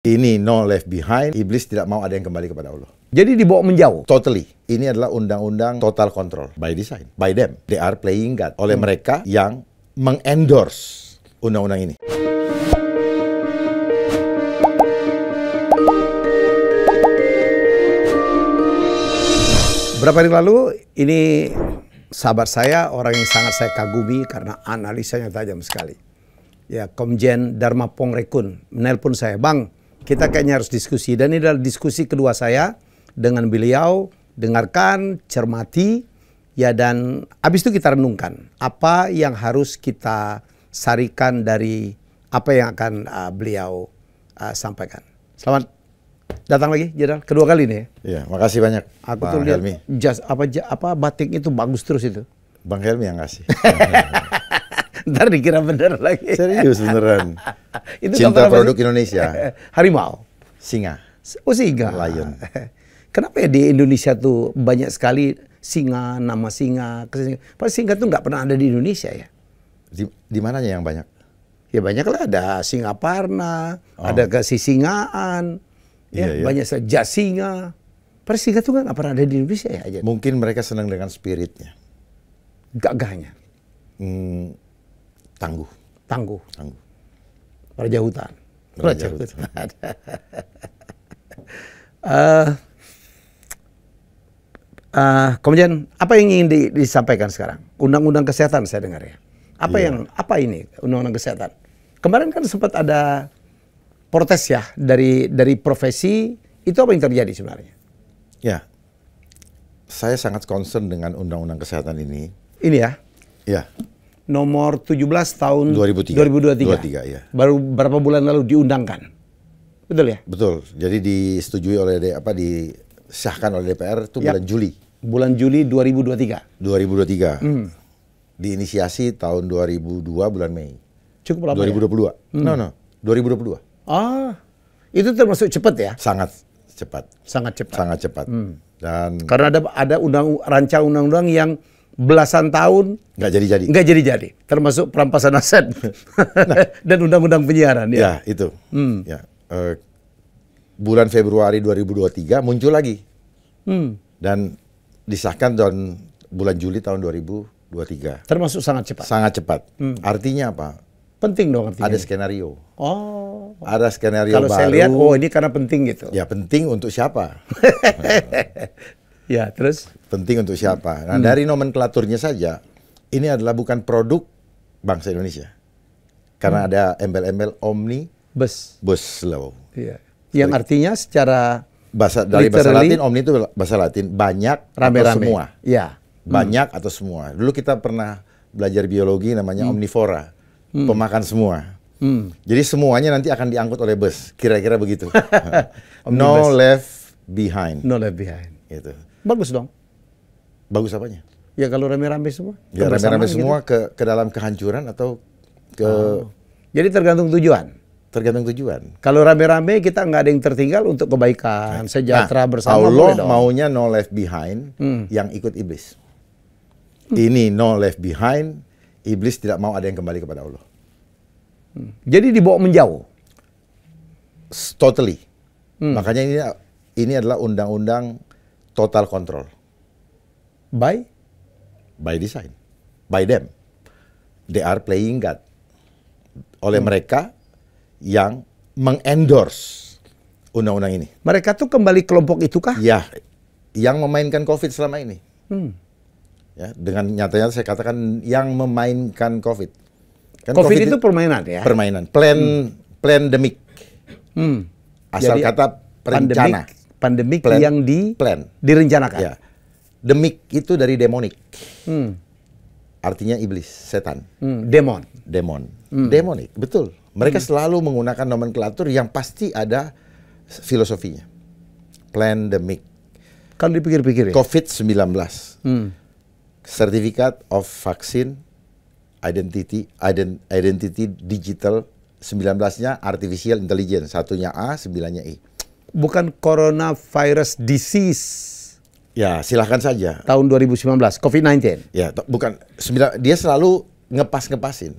Ini no left behind, iblis tidak mau ada yang kembali kepada Allah. Jadi dibawa menjauh? Totally. Ini adalah undang-undang total control by design, by them. They are playing God oleh hmm. mereka yang mengendorse undang-undang ini. Berapa hari lalu ini sahabat saya orang yang sangat saya kagumi karena analisanya tajam sekali. Ya, Komjen Dharma Pongrekun menelpon saya, "Bang, kita hmm. kayaknya harus diskusi dan ini adalah diskusi kedua saya dengan beliau, dengarkan, cermati ya dan habis itu kita renungkan apa yang harus kita sarikan dari apa yang akan uh, beliau uh, sampaikan. Selamat datang lagi jadwal kedua kali ini ya. Iya, makasih banyak. Aku Bang tuh lihat jas apa apa batik itu bagus terus itu. Bang Helmi yang kasih. Ntar dikira bener lagi. Serius beneran. Itu Cinta produk Indonesia. Harimau. Singa. Oh singa. Lion. Kenapa ya di Indonesia tuh banyak sekali singa, nama singa, kesinga. Pasti singa tuh nggak pernah ada di Indonesia ya? Di, di mananya yang banyak? Ya banyak lah ada singa oh. ada Kasisingaan, ya, iya, iya. banyak pasti singa tuh nggak pernah ada di Indonesia ya? Mungkin mereka senang dengan spiritnya. Gagahnya. Hmm, Tangguh. Tangguh. Tangguh. Raja hutan. Raja, hutan. uh, uh, kemudian apa yang ingin di, disampaikan sekarang? Undang-undang kesehatan saya dengar ya. Apa yeah. yang apa ini undang-undang kesehatan? Kemarin kan sempat ada protes ya dari dari profesi itu apa yang terjadi sebenarnya? Ya, saya sangat concern dengan undang-undang kesehatan ini. Ini ya? Ya, nomor 17 tahun 2003. 2023. 2023 ya. Baru berapa bulan lalu diundangkan. Betul ya? Betul. Jadi disetujui oleh apa disahkan oleh DPR itu yep. Iya. bulan Juli. Bulan Juli 2023. 2023. Hmm. Diinisiasi tahun 2002 bulan Mei. Cukup lama 2022. Ya? Hmm. No, no. 2022. Ah. Itu termasuk cepat ya? Sangat cepat. Sangat cepat. Sangat cepat. Hmm. Dan karena ada ada undang rancang undang-undang yang belasan tahun nggak jadi-jadi. Nggak jadi-jadi, termasuk perampasan aset nah, dan undang-undang penyiaran ya. Ya, itu. Hmm. Ya. Uh, bulan Februari 2023 muncul lagi. Hmm. Dan disahkan tahun bulan Juli tahun 2023. Termasuk sangat cepat. Sangat cepat. Hmm. Artinya apa? Penting dong artinya. Ada skenario. Oh. Ada skenario Kalau baru. Kalau saya lihat, oh ini karena penting gitu. Ya penting untuk siapa? Ya, terus penting untuk siapa. Nah, hmm. dari nomenklaturnya saja ini adalah bukan produk bangsa Indonesia. Karena hmm. ada embel-embel omni bus bus slow. Iya. Yang Jadi, artinya secara bahasa dari bahasa Latin omni itu bahasa Latin banyak rame -rame. atau semua. Iya. Banyak hmm. atau semua. Dulu kita pernah belajar biologi namanya hmm. omnivora. Hmm. Pemakan semua. Hmm. Jadi semuanya nanti akan diangkut oleh bus, kira-kira begitu. no left behind. No left behind. Itu. Bagus dong. Bagus apanya? Ya kalau rame-rame semua. Ya rame-rame gitu. semua ke ke dalam kehancuran atau ke oh. Jadi tergantung tujuan. Tergantung tujuan. Kalau rame-rame kita nggak ada yang tertinggal untuk kebaikan, nah, sejahtera nah, bersama. Allah maunya no left behind hmm. yang ikut iblis. Hmm. Ini no left behind, iblis tidak mau ada yang kembali kepada Allah. Hmm. Jadi dibawa menjauh. Totally. Hmm. Makanya ini ini adalah undang-undang total control. By? By design. By them. They are playing God. Oleh hmm. mereka yang mengendorse undang-undang ini. Mereka tuh kembali kelompok itu kah? Ya, yang memainkan COVID selama ini. Hmm. Ya, dengan nyatanya saya katakan yang memainkan COVID. Kan COVID, COVID itu permainan ya. Permainan, plan hmm. demik Hmm. Asal Jadi, kata perencana. Pandemic pandemik yang di plan direncanakan. Ya. Demik itu dari demonik. Hmm. Artinya iblis, setan. Hmm. Demon. Demon. Hmm. Demonik, betul. Mereka hmm. selalu menggunakan nomenklatur yang pasti ada filosofinya. Plan demik, Kalau dipikir-pikir ya. COVID-19. Hmm. Certificate of Vaccine Identity Identity Digital 19-nya Artificial Intelligence, satunya A, sembilannya I. E bukan coronavirus disease. Ya, silahkan saja. Tahun 2019, COVID-19. Ya, bukan dia selalu ngepas-ngepasin.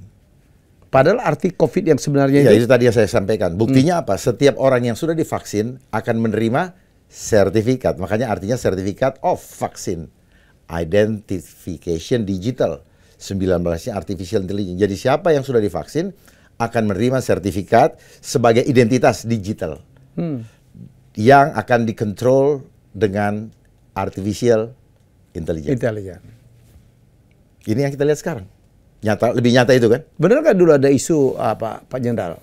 Padahal arti COVID yang sebenarnya ya, itu. itu tadi yang saya sampaikan. Buktinya hmm. apa? Setiap orang yang sudah divaksin akan menerima sertifikat. Makanya artinya sertifikat of vaksin. Identification digital. 19-nya artificial intelligence. Jadi siapa yang sudah divaksin akan menerima sertifikat sebagai identitas digital. Hmm yang akan dikontrol dengan artificial intelligence. Intelligent. Ini yang kita lihat sekarang. Nyata, lebih nyata itu kan? Benar kan dulu ada isu ah, apa Pak Jenderal?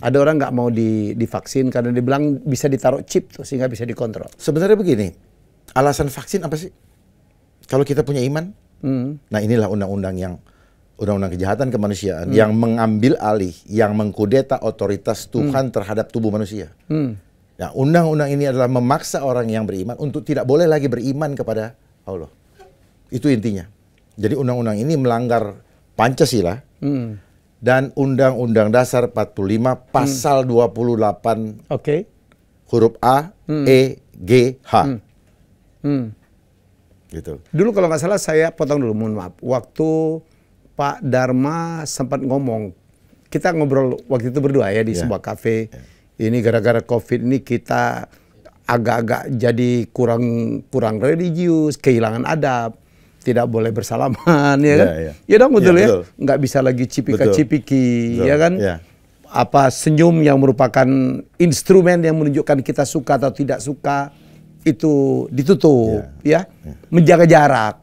Ada orang nggak mau di, divaksin karena dibilang bisa ditaruh chip tuh sehingga bisa dikontrol. Sebenarnya begini, alasan vaksin apa sih? Kalau kita punya iman, hmm. nah inilah undang-undang yang undang-undang kejahatan kemanusiaan hmm. yang mengambil alih, yang mengkudeta otoritas Tuhan hmm. terhadap tubuh manusia. Hmm Nah, undang-undang ini adalah memaksa orang yang beriman untuk tidak boleh lagi beriman kepada Allah. Itu intinya. Jadi undang-undang ini melanggar Pancasila hmm. dan Undang-Undang Dasar 45 Pasal hmm. 28 okay. huruf A, hmm. E, G, H. Hmm. Hmm. Gitu. Dulu kalau nggak salah saya potong dulu, mohon maaf. Waktu Pak Dharma sempat ngomong, kita ngobrol waktu itu berdua ya di yeah. sebuah kafe. Yeah ini gara-gara COVID ini kita agak-agak jadi kurang kurang religius, kehilangan adab, tidak boleh bersalaman, ya iya, kan? Ya, yeah. ya dong betul ya, ya? Betul. nggak bisa lagi cipika-cipiki, ya kan? yeah. Apa senyum yang merupakan instrumen yang menunjukkan kita suka atau tidak suka itu ditutup, iya. ya, ya? yeah. menjaga jarak.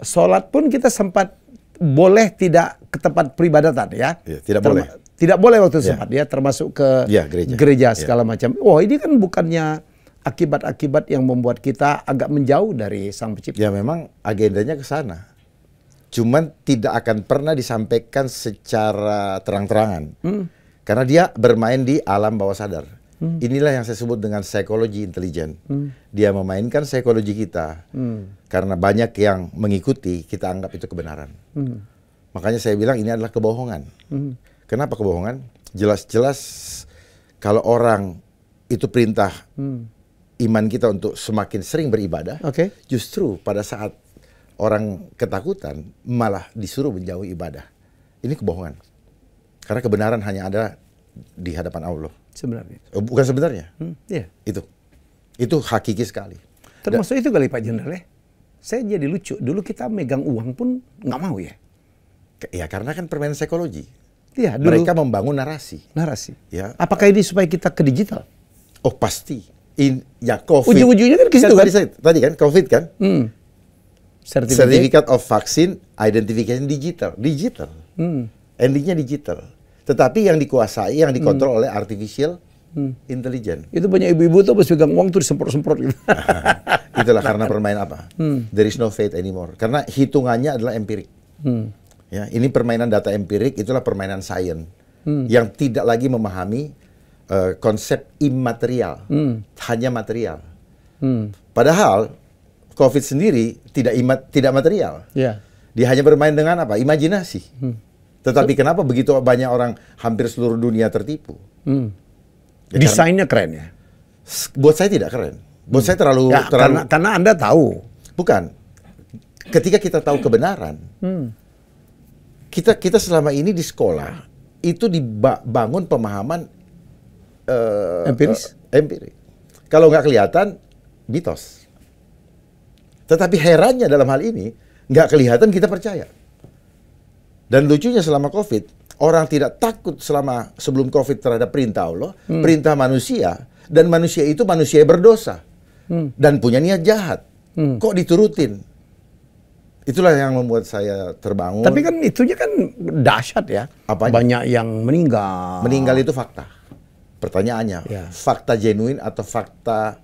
Sholat pun kita sempat boleh tidak ke tempat peribadatan, ya? ya tidak Term boleh tidak boleh waktu yeah. sempat ya termasuk ke yeah, gereja, gereja ya. segala yeah. macam. Wah oh, ini kan bukannya akibat-akibat yang membuat kita agak menjauh dari sang pencipta. Ya memang agendanya ke sana. Cuman tidak akan pernah disampaikan secara terang-terangan. Hmm. Karena dia bermain di alam bawah sadar. Hmm. Inilah yang saya sebut dengan psikologi intelijen. Hmm. Dia memainkan psikologi kita. Hmm. Karena banyak yang mengikuti, kita anggap itu kebenaran. Hmm. Makanya saya bilang ini adalah kebohongan. Hmm. Kenapa kebohongan? Jelas-jelas kalau orang itu perintah hmm. iman kita untuk semakin sering beribadah, okay. justru pada saat orang ketakutan malah disuruh menjauhi ibadah. Ini kebohongan. Karena kebenaran hanya ada di hadapan Allah. Sebenarnya. Eh, bukan sebenarnya. Hmm, iya. Itu. Itu hakiki sekali. Termasuk da itu kali Pak Jenderal ya. Saya jadi lucu. Dulu kita megang uang pun nggak mau ya. Ya karena kan permainan psikologi. Ya, dulu. Mereka membangun narasi. Narasi. Ya. Apakah ini supaya kita ke digital? Oh pasti. In, ya COVID. Ujung-ujungnya kan ke situ kan? kan? Tadi, kan COVID kan? Hmm. Certificate. Certificate of vaksin, Identification Digital. Digital. Hmm. Endingnya digital. Tetapi yang dikuasai, yang dikontrol hmm. oleh artificial hmm. intelligence. Itu banyak ibu-ibu tuh pas pegang uang tuh disemprot-semprot gitu. Itulah karena permain apa? Hmm. There is no faith anymore. Karena hitungannya adalah empirik. Hmm Ya, ini permainan data empirik, itulah permainan sains hmm. yang tidak lagi memahami uh, konsep imaterial, hmm. hanya material. Hmm. Padahal COVID sendiri tidak imat, tidak material. Yeah. Dia hanya bermain dengan apa? Imajinasi. Hmm. Tetapi so, kenapa begitu banyak orang hampir seluruh dunia tertipu? Hmm. Ya, Desainnya keren ya. Buat saya tidak keren. Buat hmm. saya terlalu ya, terlalu karena, karena Anda tahu. Bukan. Ketika kita tahu kebenaran, hmm kita kita selama ini di sekolah itu dibangun pemahaman uh, empiris uh, empiris kalau nggak kelihatan mitos tetapi herannya dalam hal ini nggak kelihatan kita percaya dan lucunya selama covid orang tidak takut selama sebelum covid terhadap perintah Allah hmm. perintah manusia dan manusia itu manusia yang berdosa hmm. dan punya niat jahat hmm. kok diturutin Itulah yang membuat saya terbangun. Tapi kan itunya kan dahsyat ya. Apanya? Banyak yang meninggal. Meninggal itu fakta. Pertanyaannya, ya. fakta genuine atau fakta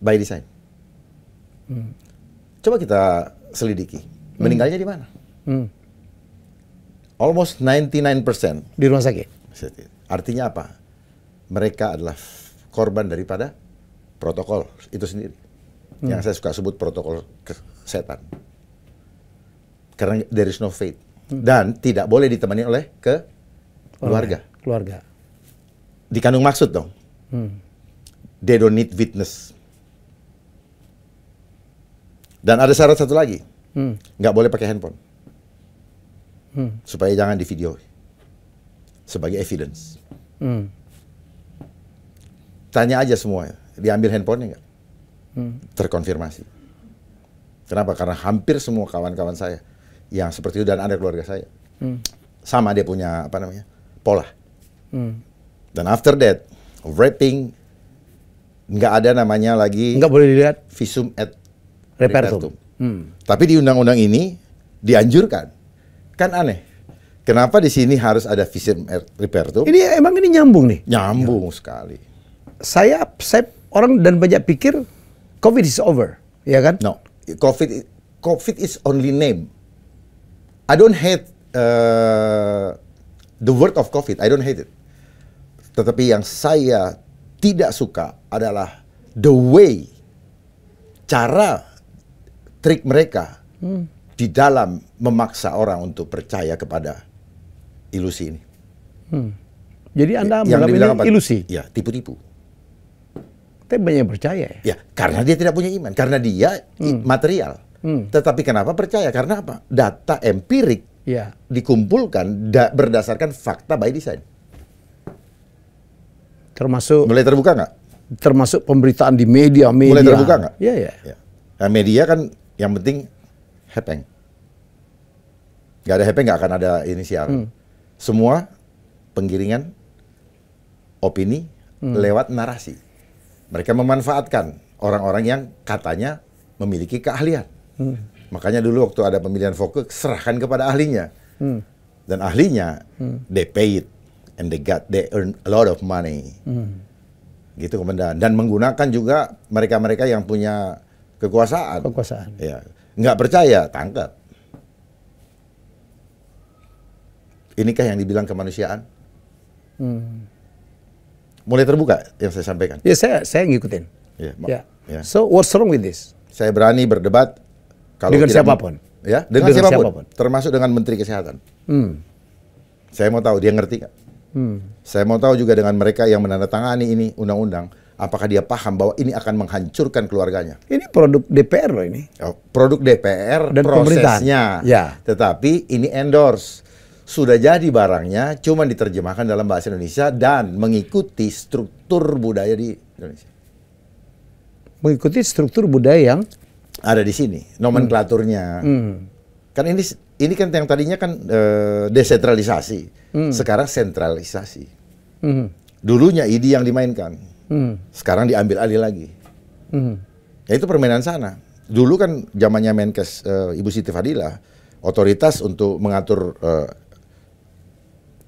by design? Hmm. Coba kita selidiki. Hmm. Meninggalnya hmm. di mana? Hmm. Almost 99%. Di rumah sakit? Artinya apa? Mereka adalah korban daripada protokol itu sendiri. Hmm. Yang saya suka sebut protokol setan. Karena there is no faith. Dan tidak boleh ditemani oleh ke keluarga. Keluarga. Dikandung maksud dong. Hmm. They don't need witness. Dan ada syarat satu lagi. Hmm. Nggak boleh pakai handphone. Hmm. Supaya jangan di video. Sebagai evidence. Hmm. Tanya aja semua. Diambil handphonenya nggak? Hmm. Terkonfirmasi. Kenapa? Karena hampir semua kawan-kawan saya yang seperti itu dan ada keluarga saya hmm. sama dia punya apa namanya pola. Hmm. Dan after that wrapping nggak ada namanya lagi nggak boleh dilihat visum et repertum. Hmm. Tapi di undang-undang ini dianjurkan. Kan aneh. Kenapa di sini harus ada visum et repertum? Ini emang ini nyambung nih. Nyambung ya. sekali. Saya saya orang dan banyak pikir COVID is over, ya kan? No. COVID COVID is only name. I don't hate uh, the word of COVID. I don't hate it. Tetapi yang saya tidak suka adalah the way cara trik mereka hmm. di dalam memaksa orang untuk percaya kepada ilusi ini. Hmm. Jadi Anda ya, menganggap ilusi? Ya, tipu-tipu. Tapi banyak yang percaya ya? Ya, karena dia tidak punya iman. Karena dia hmm. material. Hmm. Tetapi kenapa percaya? Karena apa? Data empirik ya. dikumpulkan da berdasarkan fakta by design. Termasuk... Mulai terbuka nggak? Termasuk pemberitaan di media, media. Mulai terbuka nggak? Iya, iya. Ya. Nah, media kan yang penting hepeng. Nggak ada hepeng nggak akan ada inisial. Hmm. Semua penggiringan opini hmm. lewat narasi mereka memanfaatkan orang-orang yang katanya memiliki keahlian. Hmm. Makanya dulu waktu ada pemilihan fokus serahkan kepada ahlinya. Hmm. Dan ahlinya hmm. they paid and they got they earn a lot of money. Hmm. Gitu komandan. dan menggunakan juga mereka-mereka yang punya kekuasaan. Kekuasaan. Ya. Nggak percaya, tangkap. Inikah yang dibilang kemanusiaan? Hmm mulai terbuka yang saya sampaikan. Ya saya saya ngikutin. Ya. ya. ya. So what's wrong with this? Saya berani berdebat kalau dengan tidak siapapun. Ya, dengan, dengan siapapun, siapapun, termasuk dengan Menteri Kesehatan. Hmm. Saya mau tahu dia ngerti nggak? Hmm. Saya mau tahu juga dengan mereka yang menandatangani ini undang-undang, apakah dia paham bahwa ini akan menghancurkan keluarganya? Ini produk DPR loh ini. Oh, produk DPR Dan prosesnya. Ya. Tetapi ini endorse sudah jadi barangnya, cuman diterjemahkan dalam bahasa Indonesia dan mengikuti struktur budaya di Indonesia. Mengikuti struktur budaya yang ada di sini, nomenklaturnya. Hmm. hmm. Kan ini ini kan yang tadinya kan e, desentralisasi, hmm. sekarang sentralisasi. Hmm. Dulunya ide yang dimainkan, hmm. sekarang diambil alih lagi. Hmm. Ya itu permainan sana. Dulu kan zamannya Menkes e, Ibu Siti Fadila, otoritas untuk mengatur e,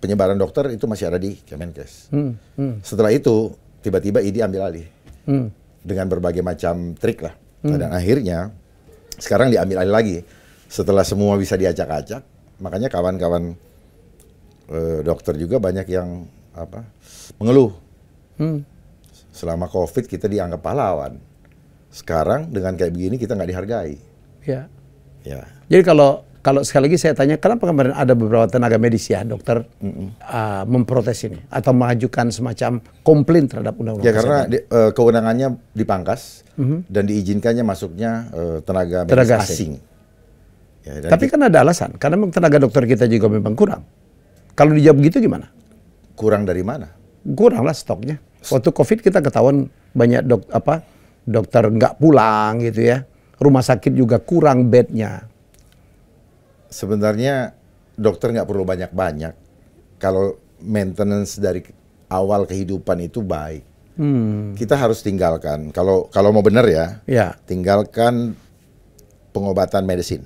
penyebaran dokter itu masih ada di Kemenkes. Hmm, hmm. Setelah itu tiba-tiba ini ambil alih hmm. dengan berbagai macam trik lah. Hmm. Dan akhirnya sekarang diambil alih lagi setelah semua bisa diajak-ajak. Makanya kawan-kawan eh, dokter juga banyak yang apa mengeluh. Hmm. Selama COVID kita dianggap pahlawan. Sekarang dengan kayak begini kita nggak dihargai. Ya. Ya. Jadi kalau kalau sekali lagi saya tanya, kenapa kemarin ada beberapa tenaga medis ya dokter mm -mm. Uh, memprotes ini atau mengajukan semacam komplain terhadap undang-undang? Ya karena di, uh, kewenangannya dipangkas mm -hmm. dan diizinkannya masuknya uh, tenaga medis tenaga asing. asing. Ya, Tapi kan ada alasan, karena tenaga dokter kita juga memang kurang. Kalau dijawab gitu gimana? Kurang dari mana? Kuranglah stoknya. Waktu COVID kita ketahuan banyak dok apa dokter nggak pulang gitu ya, rumah sakit juga kurang bednya sebenarnya dokter nggak perlu banyak-banyak kalau maintenance dari awal kehidupan itu baik. Hmm. Kita harus tinggalkan kalau kalau mau benar ya, ya, tinggalkan pengobatan medicine,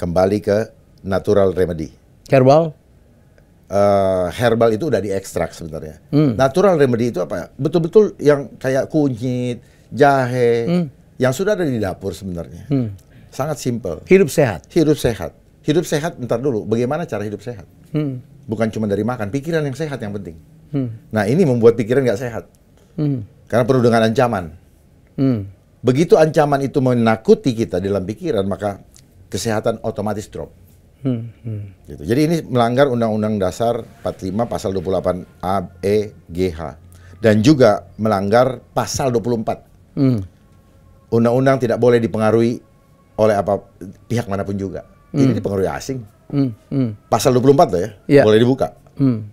kembali ke natural remedy. Herbal. Uh, herbal itu udah diekstrak sebenarnya. Hmm. Natural remedy itu apa? Ya? Betul-betul yang kayak kunyit, jahe, hmm. yang sudah ada di dapur sebenarnya. Hmm. Sangat simple. Hidup sehat. Hidup sehat hidup sehat ntar dulu bagaimana cara hidup sehat hmm. bukan cuma dari makan pikiran yang sehat yang penting hmm. nah ini membuat pikiran nggak sehat hmm. karena perlu dengan ancaman hmm. begitu ancaman itu menakuti kita dalam pikiran maka kesehatan otomatis drop Hmm, hmm. Gitu. Jadi ini melanggar Undang-Undang Dasar 45 Pasal 28 A, E, G, H. Dan juga melanggar Pasal 24. Hmm. Undang-undang tidak boleh dipengaruhi oleh apa pihak manapun juga ini hmm. dipengaruhi asing. Mm, mm. Pasal 24 tuh ya, yeah. boleh dibuka. Mm.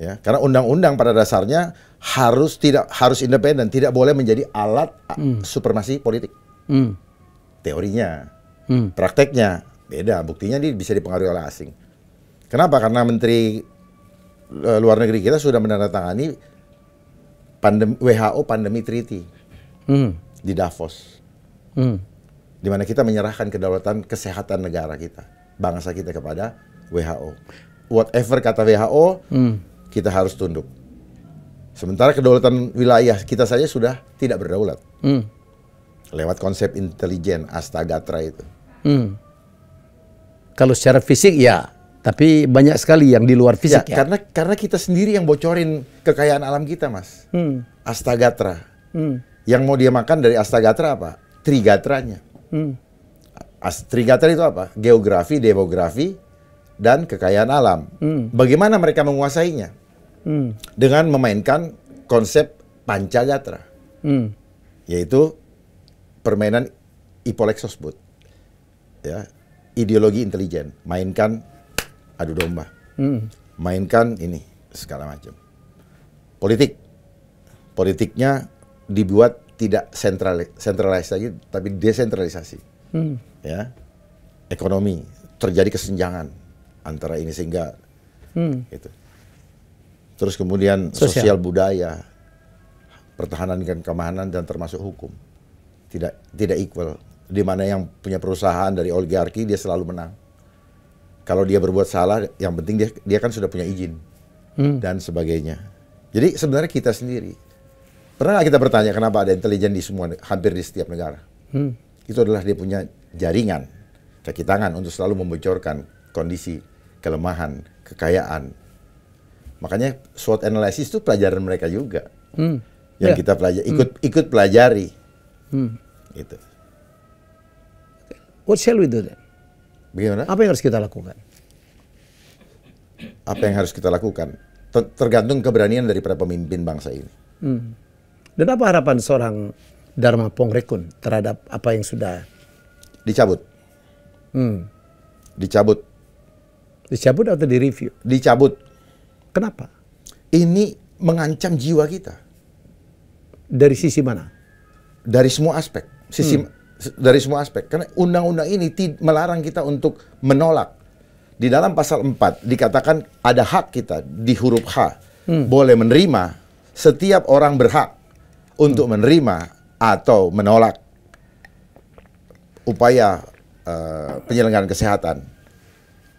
Ya, karena undang-undang pada dasarnya harus tidak harus independen, tidak boleh menjadi alat mm. supremasi politik. Mm. Teorinya, mm. prakteknya beda. Buktinya dia bisa dipengaruhi oleh asing. Kenapa? Karena Menteri eh, Luar Negeri kita sudah menandatangani pandem WHO Pandemi Treaty mm. di Davos. Mm di mana kita menyerahkan kedaulatan kesehatan negara kita, bangsa kita kepada WHO. Whatever kata WHO, hmm. kita harus tunduk. Sementara kedaulatan wilayah kita saja sudah tidak berdaulat. Hmm. Lewat konsep intelijen Astagatra itu. Hmm. Kalau secara fisik ya, tapi banyak sekali yang di luar fisik ya. ya. Karena karena kita sendiri yang bocorin kekayaan alam kita, Mas. Hmm. Astagatra. Hmm. Yang mau dia makan dari Astagatra apa? Trigatranya. Hmm. Trigater itu apa? Geografi, demografi, dan kekayaan alam. Hmm. Bagaimana mereka menguasainya? Hmm. Dengan memainkan konsep pancagatra, hmm. yaitu permainan ipolexosbud, ya ideologi intelijen, mainkan adu domba, hmm. mainkan ini segala macam. Politik, politiknya dibuat tidak sentral centralized lagi tapi desentralisasi hmm. ya ekonomi terjadi kesenjangan antara ini sehingga hmm. itu terus kemudian sosial, sosial budaya pertahanan dan keamanan dan termasuk hukum tidak tidak equal di mana yang punya perusahaan dari oligarki dia selalu menang kalau dia berbuat salah yang penting dia dia kan sudah punya izin hmm. dan sebagainya jadi sebenarnya kita sendiri Pernah nggak kita bertanya kenapa ada intelijen di semua hampir di setiap negara? Hmm. Itu adalah dia punya jaringan, kaki tangan untuk selalu membocorkan kondisi, kelemahan, kekayaan. Makanya SWOT analysis itu pelajaran mereka juga. Hmm. Yang yeah. kita pelajari, ikut hmm. ikut pelajari. Hmm. Gitu. What shall we do then? Bagaimana? Apa yang harus kita lakukan? Apa yang harus kita lakukan? tergantung keberanian daripada pemimpin bangsa ini. Hmm. Dan apa harapan seorang Dharma Pongrekun terhadap apa yang sudah dicabut? Hmm. Dicabut. Dicabut atau direview? Dicabut. Kenapa? Ini mengancam jiwa kita. Dari sisi mana? Dari semua aspek. Sisi hmm. dari semua aspek. Karena undang-undang ini melarang kita untuk menolak. Di dalam pasal 4 dikatakan ada hak kita di huruf H. Hmm. Boleh menerima setiap orang berhak untuk hmm. menerima atau menolak upaya uh, penyelenggaraan kesehatan,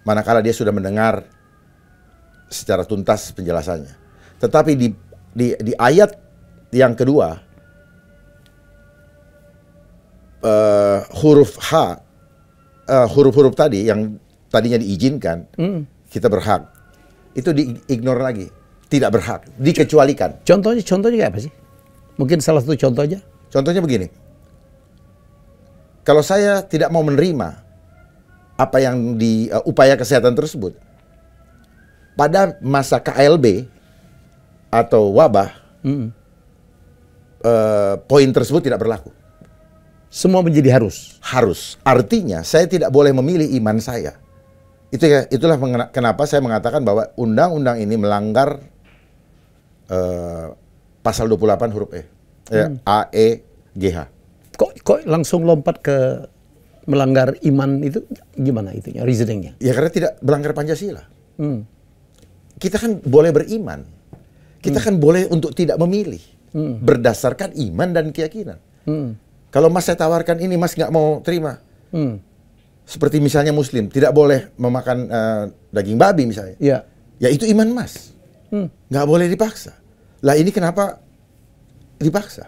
manakala dia sudah mendengar secara tuntas penjelasannya. Tetapi di di, di ayat yang kedua uh, huruf H huruf eh, huruf-huruf tadi yang tadinya diizinkan mm. kita berhak itu diignore lagi tidak berhak dikecualikan contohnya contohnya kayak apa sih Mungkin salah satu contohnya? Contohnya begini. Kalau saya tidak mau menerima apa yang di uh, upaya kesehatan tersebut, pada masa KLB atau wabah, mm. uh, poin tersebut tidak berlaku. Semua menjadi harus. Harus. Artinya saya tidak boleh memilih iman saya. Itu ya, itulah kenapa saya mengatakan bahwa undang-undang ini melanggar eh, pasal 28 huruf E. Ya, hmm. A E G H. Kok kok langsung lompat ke melanggar iman itu gimana itunya reasoningnya? Ya karena tidak melanggar Pancasila. Hmm. Kita kan boleh beriman. Kita hmm. kan boleh untuk tidak memilih hmm. berdasarkan iman dan keyakinan. Hmm. Kalau Mas saya tawarkan ini Mas nggak mau terima. Hmm. Seperti misalnya Muslim tidak boleh memakan uh, daging babi misalnya. Ya. Ya itu iman Mas. Hmm. Nggak boleh dipaksa. Lah ini kenapa dipaksa?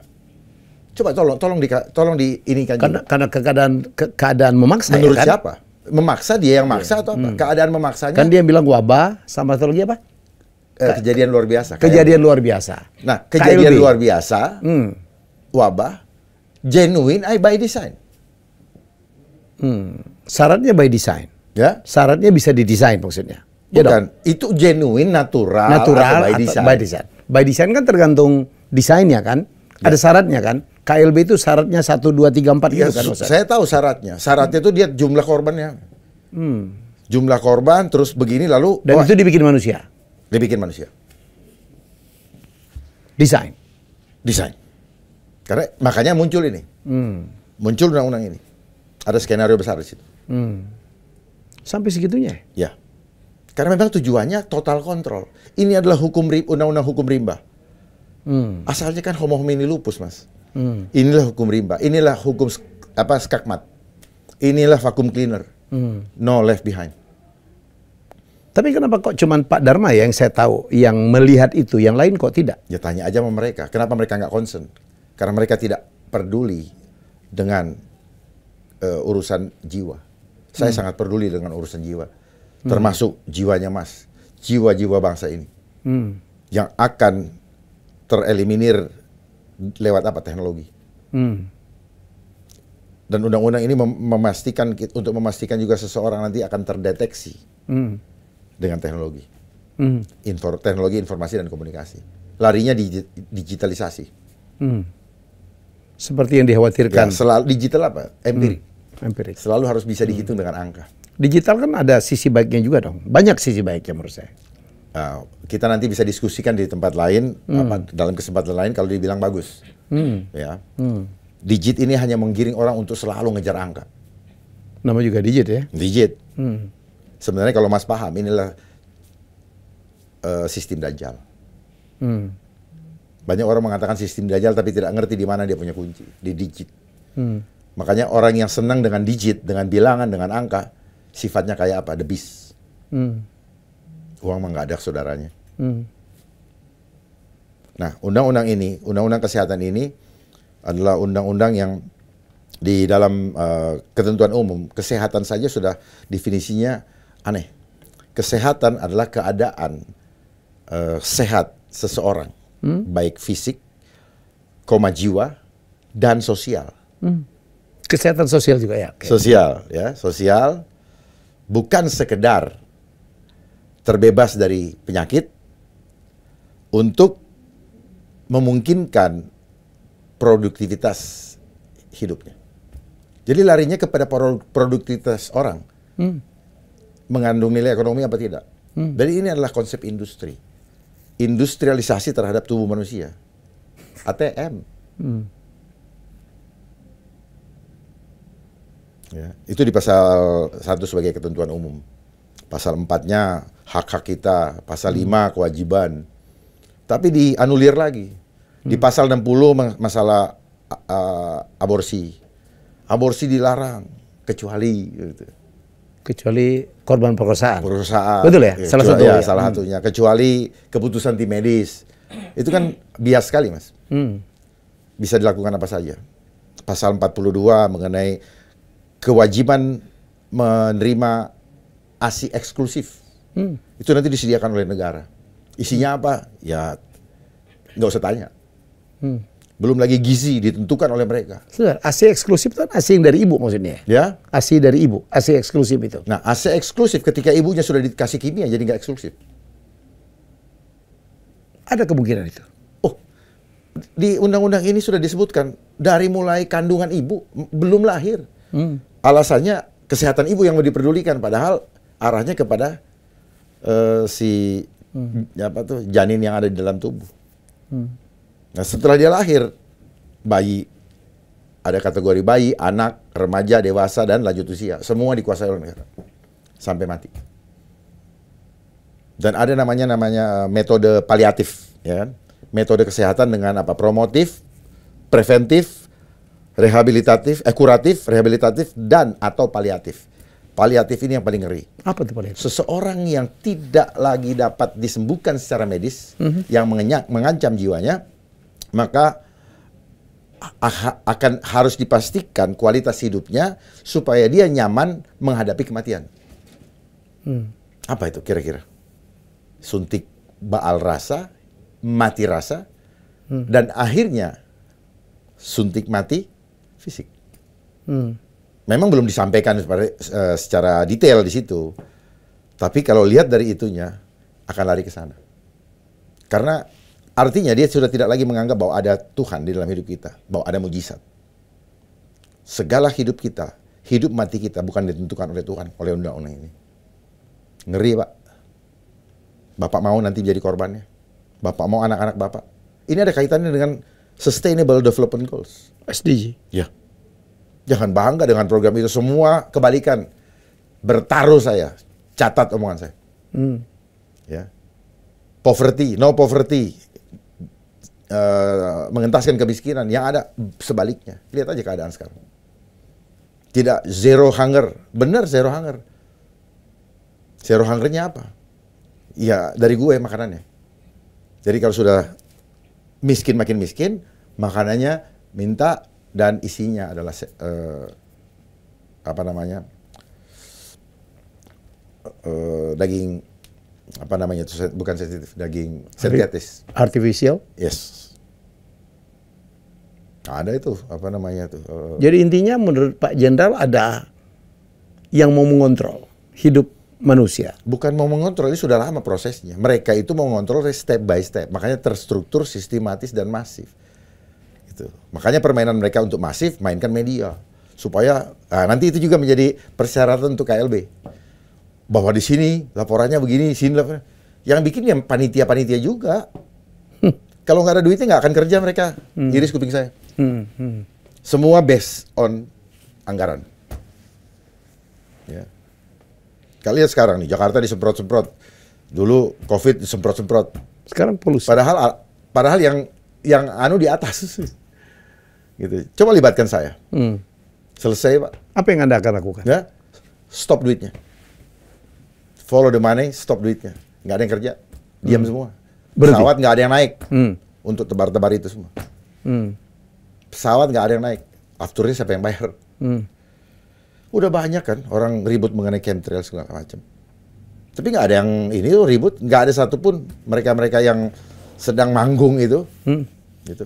Coba tolong tolong di tolong di ini kan karena, karena keadaan ke, keadaan memaksa menurut ya, kan? siapa? Memaksa dia yang maksa iya. atau apa? Hmm. Keadaan memaksanya. Kan dia yang bilang wabah sama satu lagi apa? Eh, kejadian luar biasa. Kejadian KLB. luar biasa. Nah, kejadian KLB. luar biasa. Hmm. Wabah genuine I by design. Hmm. Syaratnya by design. Ya. Syaratnya bisa didesain maksudnya. Ya Bukan, ya itu genuine natural, natural atau by design. by design. By design kan tergantung desainnya kan. Ya. Ada syaratnya kan. KLB itu syaratnya 1, 2, 3, 4 ya, gitu kan Saya tahu syaratnya. Syaratnya itu dia jumlah korbannya. Hmm. Jumlah korban terus begini lalu. Dan oh, itu dibikin manusia? Dibikin manusia. Desain? Desain. Karena makanya muncul ini. Hmm. Muncul undang-undang ini. Ada skenario besar di situ. Hmm. Sampai segitunya Ya. ya. Karena memang tujuannya total kontrol. Ini adalah hukum undang-undang hukum rimba. Hmm. Asalnya kan homo homini lupus, Mas. Hmm. Inilah hukum rimba, inilah hukum apa skakmat. Inilah vakum cleaner. Hmm. No left behind. Tapi kenapa kok cuman Pak Dharma ya yang saya tahu yang melihat itu, yang lain kok tidak? Ya tanya aja sama mereka, kenapa mereka nggak concern? Karena mereka tidak peduli dengan uh, urusan jiwa. Saya hmm. sangat peduli dengan urusan jiwa hmm. termasuk jiwanya Mas, jiwa-jiwa bangsa ini hmm. yang akan tereliminir lewat apa teknologi. Hmm. Dan undang-undang ini memastikan untuk memastikan juga seseorang nanti akan terdeteksi hmm. dengan teknologi, hmm. Info, teknologi informasi dan komunikasi. Larinya di digitalisasi. Hmm. Seperti yang dikhawatirkan. Ya, selalu digital apa? Empirik. Hmm. Empirik. Selalu harus bisa dihitung hmm. dengan angka digital kan ada sisi baiknya juga dong. Banyak sisi baiknya menurut saya. Uh, kita nanti bisa diskusikan di tempat lain, hmm. apa, dalam kesempatan lain kalau dibilang bagus. Hmm. Ya. Hmm. Digit ini hanya menggiring orang untuk selalu ngejar angka. Nama juga digit ya? Digit. Hmm. Sebenarnya kalau Mas paham inilah uh, sistem dajjal. Hmm. Banyak orang mengatakan sistem dajjal tapi tidak ngerti di mana dia punya kunci, di digit. Hmm. Makanya orang yang senang dengan digit, dengan bilangan, dengan angka, sifatnya kayak apa? The beast. Hmm. Uang mah nggak ada saudaranya. Hmm. Nah, undang-undang ini, undang-undang kesehatan ini adalah undang-undang yang di dalam uh, ketentuan umum kesehatan saja sudah definisinya aneh. Kesehatan adalah keadaan uh, sehat seseorang, hmm? baik fisik, koma jiwa, dan sosial. Hmm. Kesehatan sosial juga ya. Okay. Sosial ya, sosial bukan sekedar terbebas dari penyakit untuk memungkinkan produktivitas hidupnya. Jadi larinya kepada produktivitas orang. Hmm. Mengandung nilai ekonomi apa tidak. Hmm. Jadi ini adalah konsep industri. Industrialisasi terhadap tubuh manusia. ATM. Hmm. Ya, itu di pasal satu sebagai ketentuan umum. Pasal empatnya hak-hak kita, pasal lima hmm. kewajiban. Tapi dianulir lagi. Di hmm. pasal 60 masalah uh, aborsi. Aborsi dilarang kecuali gitu. Kecuali korban perkosaan. Perkosaan. Betul ya? ya salah satu ya, salah hmm. satunya. Hmm. Kecuali keputusan tim medis. Itu kan bias sekali, Mas. Hmm. Bisa dilakukan apa saja. Pasal 42 mengenai kewajiban menerima ASI eksklusif. Hmm. Itu nanti disediakan oleh negara. Isinya hmm. apa? Ya nggak usah tanya. Hmm. Belum lagi gizi ditentukan oleh mereka. Sudah, ASI eksklusif itu kan ASI yang dari ibu maksudnya. Ya. ASI dari ibu, ASI eksklusif itu. Nah, ASI eksklusif ketika ibunya sudah dikasih kimia jadi nggak eksklusif. Ada kemungkinan itu. Oh, di undang-undang ini sudah disebutkan dari mulai kandungan ibu belum lahir. Hmm alasannya kesehatan ibu yang mau diperdulikan padahal arahnya kepada uh, si hmm. apa tuh janin yang ada di dalam tubuh. Hmm. Nah setelah dia lahir bayi ada kategori bayi, anak, remaja, dewasa dan lanjut usia semua dikuasai oleh negara sampai mati. Dan ada namanya namanya metode paliatif, ya kan? Metode kesehatan dengan apa? Promotif, preventif, rehabilitatif, eh kuratif, rehabilitatif dan atau paliatif. Paliatif ini yang paling ngeri. Apa itu paliatif? Seseorang yang tidak lagi dapat disembuhkan secara medis, mm -hmm. yang mengenyak, mengancam jiwanya, maka akan harus dipastikan kualitas hidupnya supaya dia nyaman menghadapi kematian. Hmm. Apa itu kira-kira? Suntik baal rasa, mati rasa, hmm. dan akhirnya suntik mati, fisik. Hmm. Memang belum disampaikan secara, eh, secara detail di situ. Tapi kalau lihat dari itunya akan lari ke sana. Karena artinya dia sudah tidak lagi menganggap bahwa ada Tuhan di dalam hidup kita, bahwa ada mujizat. Segala hidup kita, hidup mati kita bukan ditentukan oleh Tuhan, oleh undang-undang ini. Ngeri, Pak. Bapak mau nanti jadi korbannya. Bapak mau anak-anak Bapak. Ini ada kaitannya dengan Sustainable Development Goals. SDG. Ya. Jangan bangga dengan program itu. Semua kebalikan. Bertaruh saya. Catat omongan saya. Hmm. Ya. Poverty, no poverty. Uh, mengentaskan kemiskinan yang ada sebaliknya. Lihat aja keadaan sekarang. Tidak zero hunger. Benar zero hunger. Zero hungernya apa? Ya dari gue makanannya. Jadi kalau sudah miskin makin miskin, makanannya minta dan isinya adalah uh, apa namanya uh, daging apa namanya itu bukan sensitif daging sintetis artificial yes ada itu apa namanya tuh eh. jadi intinya menurut Pak Jenderal ada yang mau mengontrol hidup manusia. Bukan mau mengontrol, ini sudah lama prosesnya. Mereka itu mau mengontrol step by step, makanya terstruktur, sistematis dan masif. Itu. Makanya permainan mereka untuk masif mainkan media supaya nah, nanti itu juga menjadi persyaratan untuk KLB bahwa di sini laporannya begini, sini laporannya. Yang bikin yang panitia-panitia juga. Hmm. Kalau nggak ada duitnya nggak akan kerja mereka. Hmm. Iris kuping saya. Hmm. Hmm. Semua based on anggaran. Kalian sekarang nih Jakarta disemprot-semprot. Dulu Covid disemprot-semprot. Sekarang polusi. Padahal ah, padahal yang yang anu di atas. Gitu. Coba libatkan saya. Hmm. Selesai, Pak. Apa yang Anda akan lakukan? Ya. Stop duitnya. Follow the money, stop duitnya. Nggak ada yang kerja. Diam hmm. semua. Berarti? Pesawat nggak ada yang naik. Hmm. Untuk tebar-tebar itu semua. Hmm. Pesawat nggak ada yang naik. Afturnya siapa yang bayar? Hmm. Udah banyak kan orang ribut mengenai chemtrail segala macam. Tapi nggak ada yang ini tuh ribut, nggak ada satupun mereka-mereka yang sedang manggung itu. Hmm. Gitu.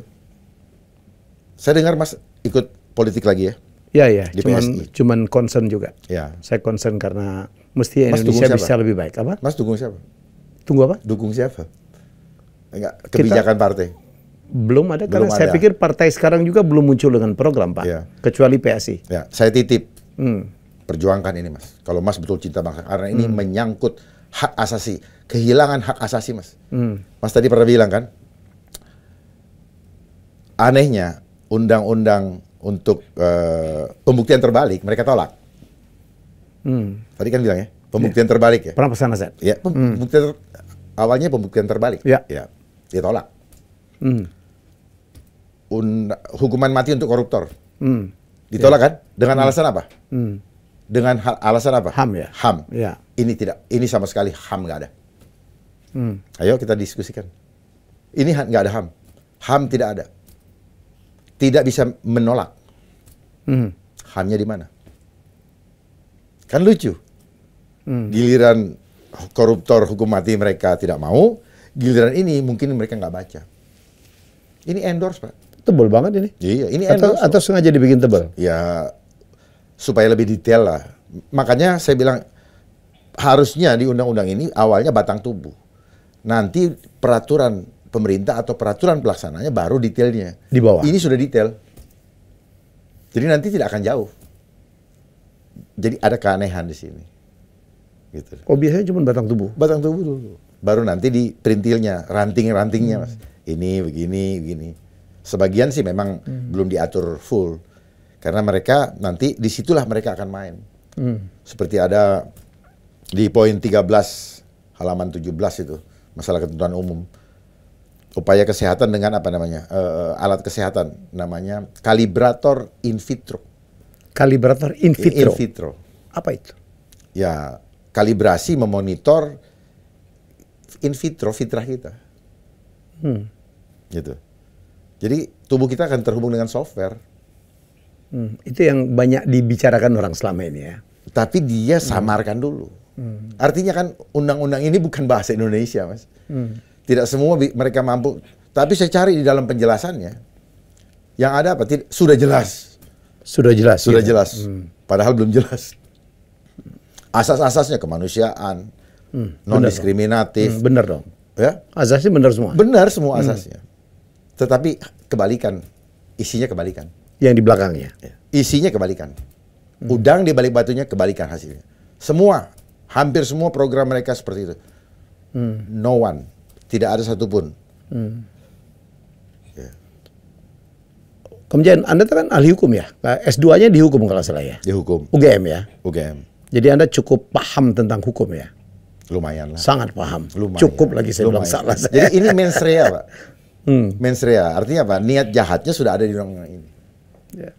Saya dengar Mas ikut politik lagi ya? Iya iya. di cuman cuman concern juga. Ya. Saya concern karena mesti Mas Indonesia bisa lebih baik apa? Mas dukung siapa? Tunggu apa? Dukung siapa? Enggak, kebijakan Kita, partai. Belum ada belum karena ada. saya pikir partai sekarang juga belum muncul dengan program, Pak. Ya. Kecuali PSI. Ya, saya titip Hmm. Perjuangkan ini mas. Kalau mas betul cinta bangsa, karena ini hmm. menyangkut hak asasi, kehilangan hak asasi mas. Hmm. Mas tadi pernah bilang kan, anehnya undang-undang untuk uh, pembuktian terbalik mereka tolak. Hmm. Tadi kan bilang ya, pembuktian yeah. terbalik ya. Pernah pesan Azad. Ya, hmm. pembuktian hmm. awalnya pembuktian terbalik. Ya. ya dia tolak. Hmm. hukuman mati untuk koruptor. Hmm. Ditolak ya. kan? Dengan hmm. alasan apa? Hmm. Dengan alasan apa? Ham ya. Ham. Ya. Ini tidak. Ini sama sekali ham nggak ada. Hmm. Ayo kita diskusikan. Ini nggak ada ham. Ham tidak ada. Tidak bisa menolak. Hmm. Hamnya di mana? Kan lucu. Hmm. Giliran koruptor hukum mati mereka tidak mau, giliran ini mungkin mereka nggak baca. Ini endorse pak tebal banget ini. Iya, ini atau, endorse. atau sengaja dibikin tebal? Ya, supaya lebih detail lah. Makanya saya bilang harusnya di undang-undang ini awalnya batang tubuh. Nanti peraturan pemerintah atau peraturan pelaksananya baru detailnya. Di bawah. Ini sudah detail. Jadi nanti tidak akan jauh. Jadi ada keanehan di sini. Gitu. Oh biasanya cuma batang tubuh? Batang tubuh dulu. Baru nanti di perintilnya, ranting-rantingnya hmm. Ini, begini, begini. Sebagian sih memang hmm. belum diatur full karena mereka nanti disitulah mereka akan main. Hmm. Seperti ada di poin 13 halaman 17 itu masalah ketentuan umum upaya kesehatan dengan apa namanya uh, alat kesehatan namanya kalibrator in vitro. Kalibrator in vitro. In vitro. Apa itu? Ya kalibrasi memonitor in vitro fitrah kita. Hmm. Gitu. Jadi tubuh kita akan terhubung dengan software. Hmm, itu yang banyak dibicarakan orang selama ini ya. Tapi dia hmm. samarkan hmm. dulu. Hmm. Artinya kan undang-undang ini bukan bahasa Indonesia, mas. Hmm. Tidak semua mereka mampu. Tapi saya cari di dalam penjelasannya, yang ada apa? Tidak, sudah jelas. Sudah jelas. Sudah iya. jelas. Hmm. Padahal belum jelas. Asas-asasnya kemanusiaan, hmm, non diskriminatif. Hmm, bener dong. Ya. Asasnya benar semua. Benar semua asasnya. Hmm. Tetapi kebalikan, isinya kebalikan. Yang di belakangnya. Ya. Isinya kebalikan. Hmm. Udang di balik batunya kebalikan hasilnya. Semua, hampir semua program mereka seperti itu. Hmm. No one, tidak ada satupun. Hmm. Ya. Kemudian Anda kan ahli hukum ya, S2-nya dihukum kalau salah ya? Dihukum. UGM ya? UGM. Jadi Anda cukup paham tentang hukum ya? Lumayan lah. Sangat paham. Lumayan. Cukup lagi saya Lumayan. bilang salah. Jadi ini mensrea Pak. hmm. mens rea. Artinya apa? Niat jahatnya sudah ada di undang ini. Ya.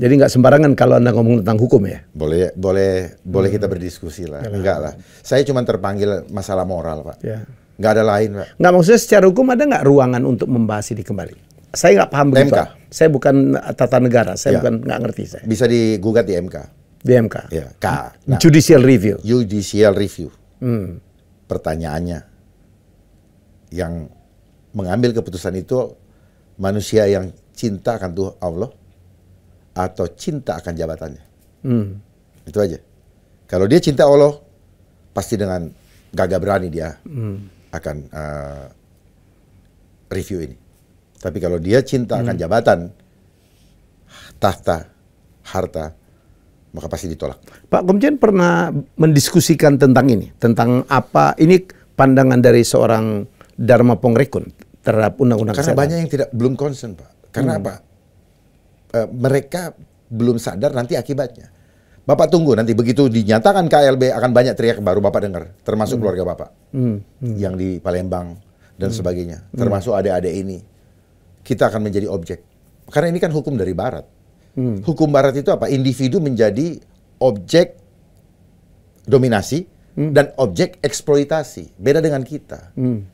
Jadi nggak sembarangan kalau anda ngomong tentang hukum ya. Boleh, boleh, hmm. boleh kita berdiskusi lah. Yalah. Enggak lah. Saya cuma terpanggil masalah moral, pak. Ya. Nggak ada lain, pak. Nggak maksudnya secara hukum ada nggak ruangan untuk membahas ini kembali? Saya nggak paham begitu. MK. Saya bukan tata negara. Saya ya. bukan nggak ngerti saya. Bisa digugat di MK. Di MK. Ya. K. Nah, judicial review. Judicial review. Hmm. Pertanyaannya yang mengambil keputusan itu manusia yang cinta akan Tuhan Allah atau cinta akan jabatannya. Hmm. Itu aja. Kalau dia cinta Allah, pasti dengan gagah berani dia hmm. akan uh, review ini. Tapi kalau dia cinta hmm. akan jabatan, tahta, harta, maka pasti ditolak. Pak Komjen pernah mendiskusikan tentang ini, tentang apa ini pandangan dari seorang Dharma Pongrekun terhadap undang-undang kesehatan. Karena banyak yang tidak belum concern, Pak. Karena hmm. apa? E, mereka belum sadar nanti akibatnya. Bapak tunggu nanti begitu dinyatakan KLB akan banyak teriak baru Bapak dengar, termasuk hmm. keluarga Bapak. Hmm. Hmm. Yang di Palembang dan hmm. sebagainya, hmm. termasuk hmm. adik-adik ini. Kita akan menjadi objek. Karena ini kan hukum dari barat. Hmm. Hukum barat itu apa? Individu menjadi objek dominasi hmm. dan objek eksploitasi. Beda dengan kita. Hmm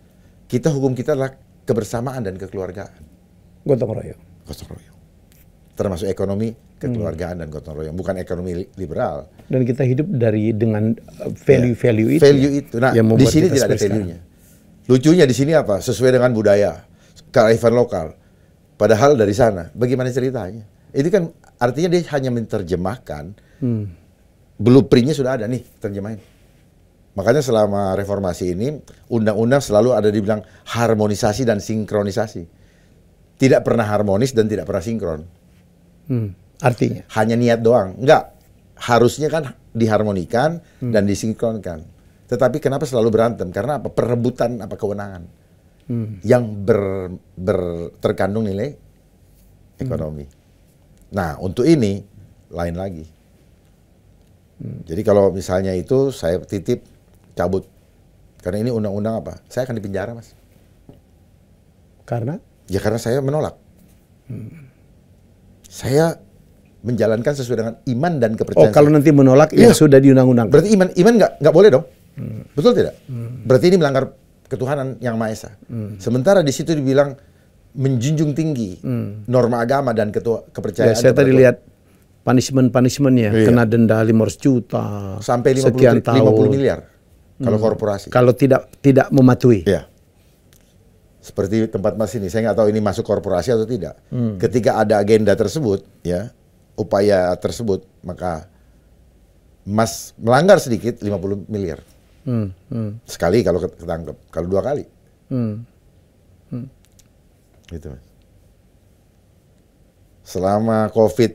kita hukum kita adalah kebersamaan dan kekeluargaan. Gotong royong. Gotong royong. Termasuk ekonomi kekeluargaan hmm. dan gotong royong, bukan ekonomi liberal. Dan kita hidup dari dengan value-value uh, ya, itu. Value ya, itu. Nah, yang di sini tidak ada value-nya. Lucunya di sini apa? Sesuai dengan budaya, kearifan lokal. Padahal dari sana, bagaimana ceritanya? Itu kan artinya dia hanya menerjemahkan. Hmm. Blueprintnya sudah ada nih, terjemahin Makanya selama reformasi ini undang-undang selalu ada dibilang harmonisasi dan sinkronisasi. Tidak pernah harmonis dan tidak pernah sinkron. Hmm, artinya? Hanya niat doang. Enggak. Harusnya kan diharmonikan hmm. dan disinkronkan. Tetapi kenapa selalu berantem? Karena apa? Perebutan apa kewenangan hmm. yang ber, ber terkandung nilai hmm. ekonomi. Hmm. Nah, untuk ini lain lagi. Hmm. Jadi kalau misalnya itu saya titip cabut karena ini undang-undang apa saya akan dipenjara mas karena ya karena saya menolak hmm. saya menjalankan sesuai dengan iman dan kepercayaan. Oh, kalau saya. nanti menolak ya, ya sudah diundang-undang. Berarti iman iman nggak nggak boleh dong. Hmm. Betul tidak? Hmm. Berarti ini melanggar ketuhanan yang maha esa. Hmm. Sementara di situ dibilang menjunjung tinggi hmm. norma agama dan ketua kepercayaan. Ya, saya tadi lihat punishment punishmentnya iya. kena denda 500 juta sampai 50 sekian miliar kalau hmm. korporasi. Kalau tidak tidak mematuhi. Ya. Seperti tempat Mas ini, saya nggak tahu ini masuk korporasi atau tidak. Hmm. Ketika ada agenda tersebut, ya upaya tersebut, maka Mas melanggar sedikit 50 miliar. Hmm. Hmm. Sekali kalau ketangkep, kalau dua kali. Hmm. Hmm. Gitu Selama COVID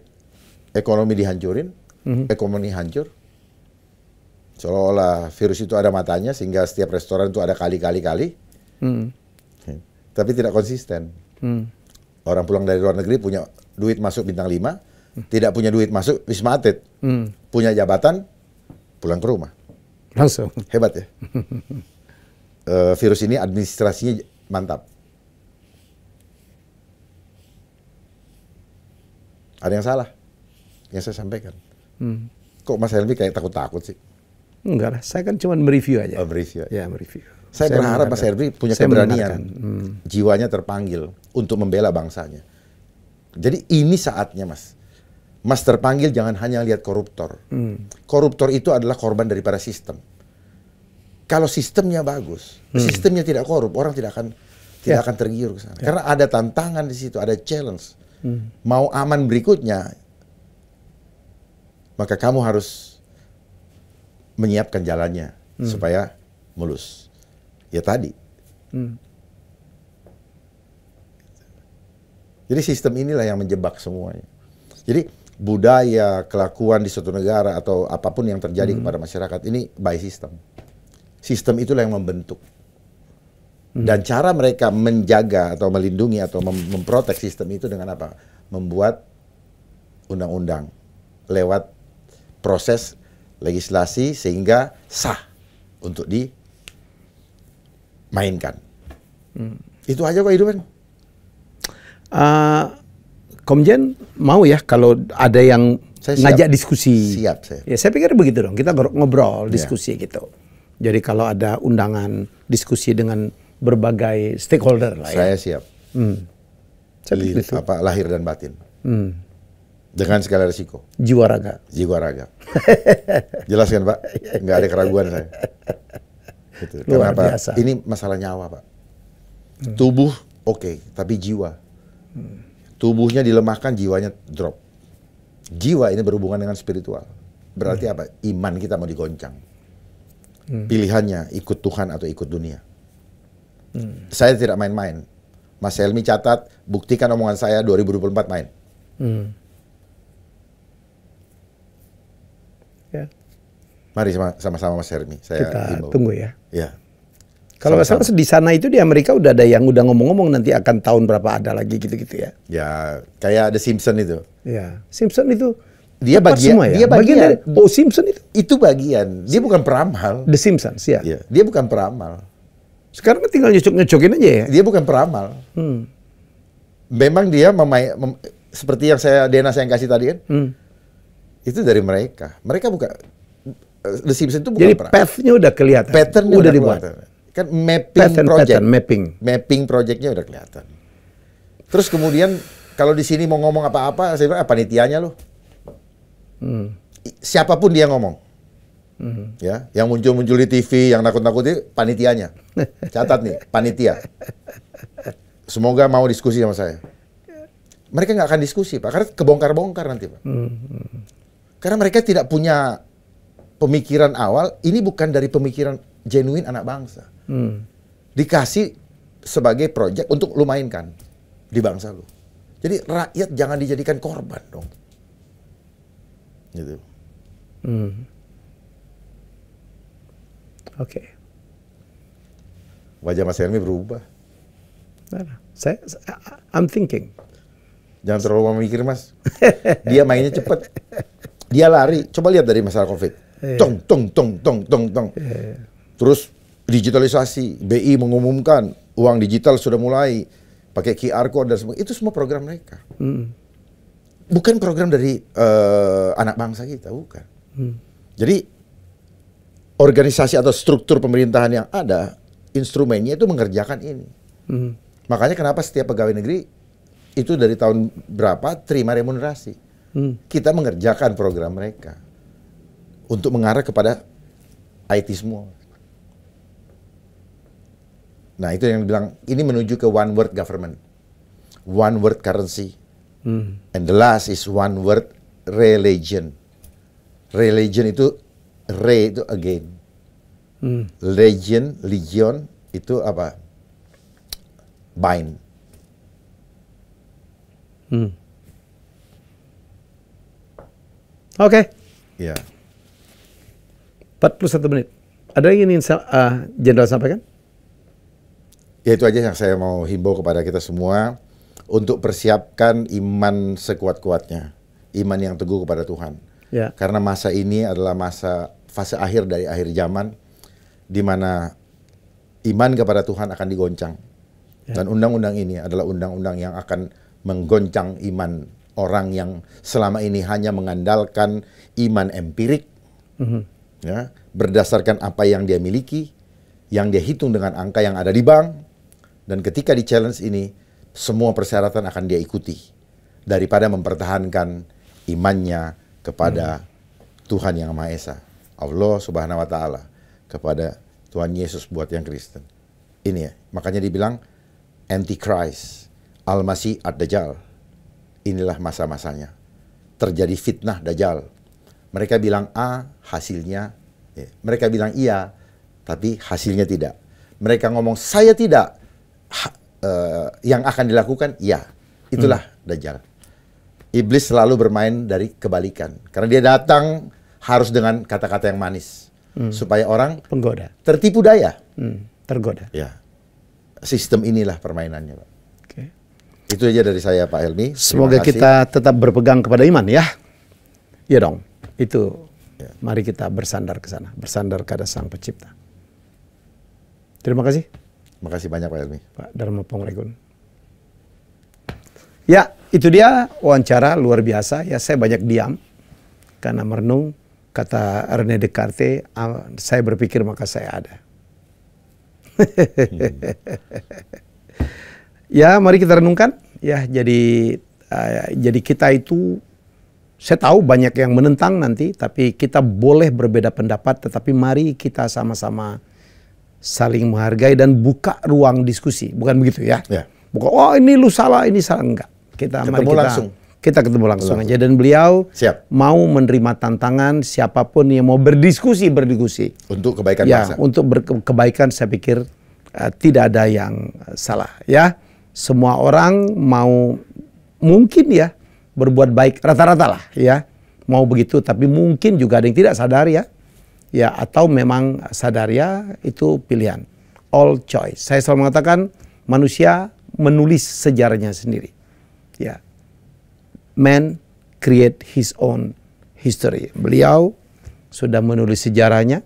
ekonomi dihancurin, hmm. ekonomi hancur, seolah-olah virus itu ada matanya sehingga setiap restoran itu ada kali-kali-kali. Hmm. Tapi tidak konsisten. Hmm. Orang pulang dari luar negeri punya duit masuk bintang 5, hmm. tidak punya duit masuk Wisma Atlet. Hmm. Punya jabatan, pulang ke rumah. Langsung. Hebat ya. e, virus ini administrasinya mantap. Ada yang salah yang saya sampaikan. Hmm. Kok Mas Helmi kayak takut-takut sih? Enggak lah, saya kan cuma mereview aja. Oh, mereview. Ya, mereview. Saya, saya berharap Mas Herbi punya saya keberanian, hmm. jiwanya terpanggil untuk membela bangsanya. Jadi ini saatnya Mas. Mas terpanggil jangan hanya lihat koruptor. Hmm. Koruptor itu adalah korban daripada sistem. Kalau sistemnya bagus, hmm. sistemnya tidak korup, orang tidak akan tidak ya. akan tergiur ke sana. Ya. Karena ada tantangan di situ, ada challenge. Hmm. Mau aman berikutnya, maka kamu harus menyiapkan jalannya hmm. supaya mulus. Ya tadi. Hmm. Jadi sistem inilah yang menjebak semuanya. Jadi budaya, kelakuan di suatu negara atau apapun yang terjadi hmm. kepada masyarakat ini by system. Sistem itulah yang membentuk. Hmm. Dan cara mereka menjaga atau melindungi atau mem memprotek sistem itu dengan apa? Membuat undang-undang lewat proses legislasi sehingga sah untuk dimainkan. Hmm. Itu aja kok hidupan. Uh, Komjen mau ya kalau ada yang saya siap. ngajak diskusi. Siap saya. Ya saya pikir begitu dong. Kita ngobrol, ya. diskusi yeah. gitu. Jadi kalau ada undangan diskusi dengan berbagai stakeholder lah ya. Saya siap. Hmm. Saya itu. apa lahir dan batin. Hmm. Dengan segala risiko. Jiwa raga. Jiwa raga. Jelaskan Pak, nggak ada keraguan saya. Gitu. Luar Kenapa? Ini masalah nyawa Pak. Hmm. Tubuh oke, okay, tapi jiwa. Hmm. Tubuhnya dilemahkan, jiwanya drop. Jiwa ini berhubungan dengan spiritual. Berarti hmm. apa? Iman kita mau digoncang. Hmm. Pilihannya ikut Tuhan atau ikut dunia. Hmm. Saya tidak main-main. Mas Helmi catat, buktikan omongan saya 2024 main. Hmm. Mari sama-sama Mas Hermi. Saya Kita himbau. tunggu ya. Ya. Kalau nggak salah di sana itu di Amerika udah ada yang udah ngomong-ngomong nanti akan tahun berapa ada lagi gitu-gitu ya. Ya, kayak ada Simpson itu. Ya, Simpson itu dia bagian semua ya? dia bagian, bagian dari Oh Simpson itu itu bagian. Dia bukan peramal. The Simpsons ya. ya dia bukan peramal. Sekarang tinggal nyucuk-nyucukin aja ya. Dia bukan peramal. Hmm. Memang dia memai mem seperti yang saya Dena yang kasih tadi kan. Hmm. Itu dari mereka. Mereka bukan The Simpsons itu bukan Jadi perang. path-nya udah kelihatan. pattern udah, udah dibuat. Kan mapping pattern, project. Pattern, mapping. Mapping project-nya udah kelihatan. Terus kemudian kalau di sini mau ngomong apa-apa, saya bilang eh, panitianya loh. Hmm. Siapapun dia ngomong. Hmm. Ya, yang muncul-muncul di TV, yang nakut-nakuti panitianya. Catat nih, panitia. Semoga mau diskusi sama saya. Mereka nggak akan diskusi, Pak, karena kebongkar-bongkar nanti, Pak. Hmm. hmm. Karena mereka tidak punya pemikiran awal ini bukan dari pemikiran genuine anak bangsa. Hmm. Dikasih sebagai proyek untuk lu mainkan di bangsa lu. Jadi rakyat jangan dijadikan korban dong. Gitu. Hmm. Oke. Okay. Wajah Mas Helmi berubah. Nah, saya, I'm thinking. Jangan terlalu memikir mas. Dia mainnya cepat. Dia lari. Coba lihat dari masalah COVID Eh. tong tong tong tong tong tong. Eh. Terus digitalisasi, BI mengumumkan uang digital sudah mulai pakai QR code dan semua Itu semua program mereka. Hmm. Bukan program dari uh, anak bangsa kita, bukan. Hmm. Jadi organisasi atau struktur pemerintahan yang ada, instrumennya itu mengerjakan ini. Hmm. Makanya kenapa setiap pegawai negeri itu dari tahun berapa terima remunerasi. Hmm. Kita mengerjakan program mereka untuk mengarah kepada IT semua. Nah itu yang bilang ini menuju ke one world government, one world currency, hmm. and the last is one world religion. Religion itu re itu again, hmm. legion legion itu apa? Bind. Hmm. Oke. Okay. Ya. Yeah. 41 menit. Ada yang ingin ah, Jenderal sampaikan? Ya itu aja yang saya mau himbau kepada kita semua untuk persiapkan iman sekuat-kuatnya, iman yang teguh kepada Tuhan. Ya. Karena masa ini adalah masa fase akhir dari akhir zaman, di mana iman kepada Tuhan akan digoncang. Ya. Dan undang-undang ini adalah undang-undang yang akan menggoncang iman orang yang selama ini hanya mengandalkan iman empirik, mm -hmm ya, berdasarkan apa yang dia miliki, yang dia hitung dengan angka yang ada di bank, dan ketika di challenge ini, semua persyaratan akan dia ikuti daripada mempertahankan imannya kepada hmm. Tuhan yang Maha Esa, Allah Subhanahu wa taala, kepada Tuhan Yesus buat yang Kristen. Ini ya, makanya dibilang antichrist, Al-Masih Ad-Dajjal. Inilah masa-masanya. Terjadi fitnah Dajjal, mereka bilang A, hasilnya. Ya. Mereka bilang iya, tapi hasilnya tidak. Mereka ngomong saya tidak. Ha, uh, yang akan dilakukan, iya, Itulah hmm. Dajjal. Iblis selalu bermain dari kebalikan. Karena dia datang harus dengan kata-kata yang manis. Hmm. Supaya orang penggoda tertipu daya. Hmm. Tergoda. Ya. Sistem inilah permainannya, Pak. Itu aja dari saya, Pak Helmi. Semoga kita tetap berpegang kepada iman ya. Iya dong. Itu mari kita bersandar ke sana, bersandar kepada Sang Pencipta. Terima kasih. Terima kasih banyak Pak Helmi. Pak Dharma Pongregun. Ya, itu dia wawancara luar biasa. Ya, saya banyak diam karena merenung kata Rene Descartes, ah, saya berpikir maka saya ada. hmm. ya, mari kita renungkan. Ya, jadi uh, jadi kita itu saya tahu banyak yang menentang nanti, tapi kita boleh berbeda pendapat, tetapi mari kita sama-sama saling menghargai dan buka ruang diskusi. Bukan begitu ya? ya. Buka, oh ini lu salah, ini salah. Enggak. Kita, ketemu mari kita, langsung. Kita ketemu langsung, langsung. aja. Dan beliau Siap. mau menerima tantangan siapapun yang mau berdiskusi, berdiskusi. Untuk kebaikan ya, bangsa. Untuk kebaikan saya pikir uh, tidak ada yang salah ya. Semua orang mau mungkin ya berbuat baik rata-rata lah ya mau begitu tapi mungkin juga ada yang tidak sadar ya ya atau memang sadar ya itu pilihan all choice saya selalu mengatakan manusia menulis sejarahnya sendiri ya man create his own history beliau sudah menulis sejarahnya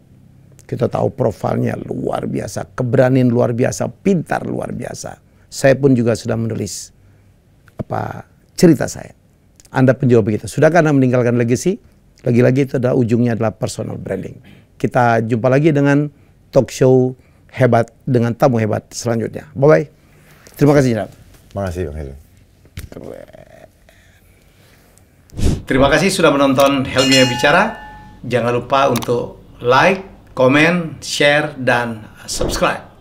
kita tahu profilnya luar biasa keberanian luar biasa pintar luar biasa saya pun juga sudah menulis apa cerita saya anda penjual begitu. Sudahkah Anda meninggalkan legacy? Lagi-lagi itu adalah ujungnya adalah personal branding. Kita jumpa lagi dengan talk show hebat dengan tamu hebat selanjutnya. Bye-bye. Terima kasih, Jenab. Terima kasih, Bang Helmi. Terima kasih sudah menonton Helmi ya Bicara. Jangan lupa untuk like, comment, share, dan subscribe.